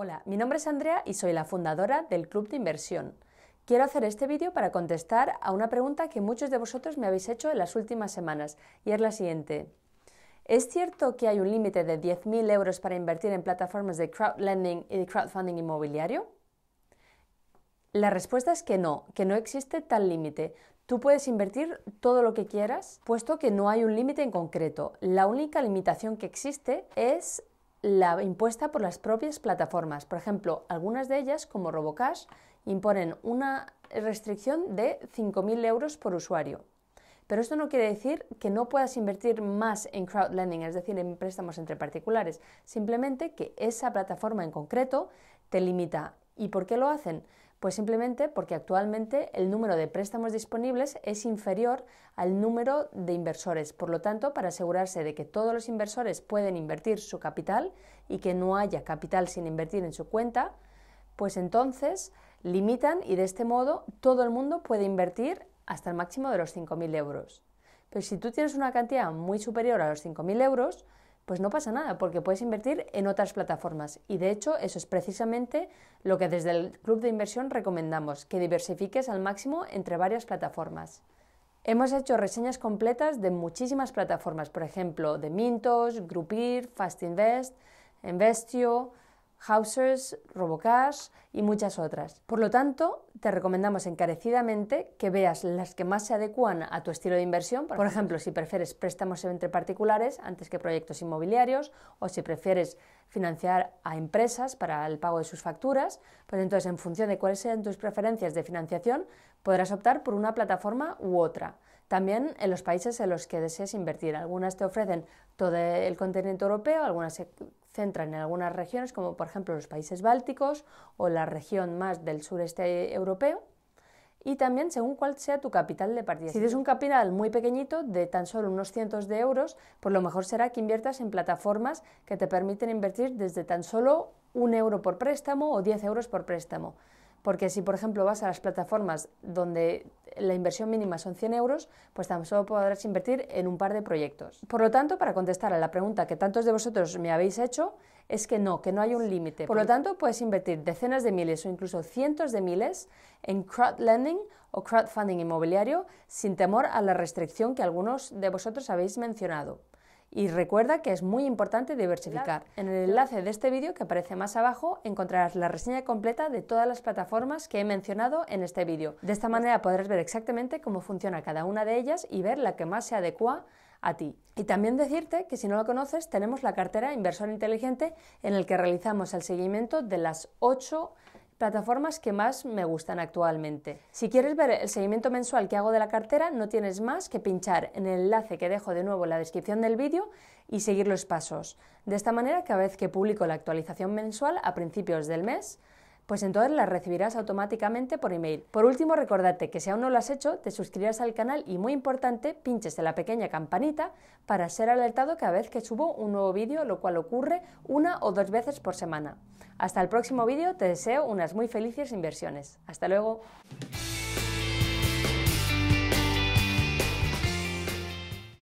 Hola, mi nombre es Andrea y soy la fundadora del Club de Inversión. Quiero hacer este vídeo para contestar a una pregunta que muchos de vosotros me habéis hecho en las últimas semanas y es la siguiente. ¿Es cierto que hay un límite de 10.000 euros para invertir en plataformas de crowdlending y crowdfunding inmobiliario? La respuesta es que no, que no existe tal límite. Tú puedes invertir todo lo que quieras, puesto que no hay un límite en concreto. La única limitación que existe es la impuesta por las propias plataformas. Por ejemplo, algunas de ellas, como Robocash, imponen una restricción de 5.000 euros por usuario. Pero esto no quiere decir que no puedas invertir más en crowdlending, es decir, en préstamos entre particulares. Simplemente que esa plataforma en concreto te limita. ¿Y por qué lo hacen? Pues simplemente porque actualmente el número de préstamos disponibles es inferior al número de inversores. Por lo tanto, para asegurarse de que todos los inversores pueden invertir su capital y que no haya capital sin invertir en su cuenta, pues entonces limitan y de este modo todo el mundo puede invertir hasta el máximo de los 5.000 euros. Pero si tú tienes una cantidad muy superior a los 5.000 euros, pues no pasa nada, porque puedes invertir en otras plataformas. Y de hecho, eso es precisamente lo que desde el Club de Inversión recomendamos, que diversifiques al máximo entre varias plataformas. Hemos hecho reseñas completas de muchísimas plataformas, por ejemplo, de Mintos, Fast Fastinvest, Investio, Housers, Robocash y muchas otras. Por lo tanto, te recomendamos encarecidamente que veas las que más se adecuan a tu estilo de inversión. Por ejemplo, si prefieres préstamos entre particulares antes que proyectos inmobiliarios o si prefieres financiar a empresas para el pago de sus facturas, pues entonces en función de cuáles sean tus preferencias de financiación, podrás optar por una plataforma u otra. También en los países en los que desees invertir. Algunas te ofrecen todo el continente europeo, algunas centran en algunas regiones, como por ejemplo los países bálticos o la región más del sureste europeo, y también según cuál sea tu capital de partida. Si tienes un capital muy pequeñito, de tan solo unos cientos de euros, por pues lo mejor será que inviertas en plataformas que te permiten invertir desde tan solo un euro por préstamo o diez euros por préstamo. Porque si, por ejemplo, vas a las plataformas donde la inversión mínima son 100 euros, pues tan solo podrás invertir en un par de proyectos. Por lo tanto, para contestar a la pregunta que tantos de vosotros me habéis hecho, es que no, que no hay un límite. Por lo tanto, puedes invertir decenas de miles o incluso cientos de miles en crowdlending o crowdfunding inmobiliario sin temor a la restricción que algunos de vosotros habéis mencionado. Y recuerda que es muy importante diversificar. En el enlace de este vídeo que aparece más abajo encontrarás la reseña completa de todas las plataformas que he mencionado en este vídeo. De esta manera podrás ver exactamente cómo funciona cada una de ellas y ver la que más se adecua a ti. Y también decirte que si no lo conoces, tenemos la cartera Inversor Inteligente en el que realizamos el seguimiento de las 8 plataformas que más me gustan actualmente. Si quieres ver el seguimiento mensual que hago de la cartera, no tienes más que pinchar en el enlace que dejo de nuevo en la descripción del vídeo y seguir los pasos. De esta manera, cada vez que publico la actualización mensual a principios del mes, pues entonces las recibirás automáticamente por email. Por último, recordate que si aún no lo has hecho, te suscribas al canal y muy importante, pinches en la pequeña campanita para ser alertado cada vez que subo un nuevo vídeo, lo cual ocurre una o dos veces por semana. Hasta el próximo vídeo, te deseo unas muy felices inversiones. Hasta luego.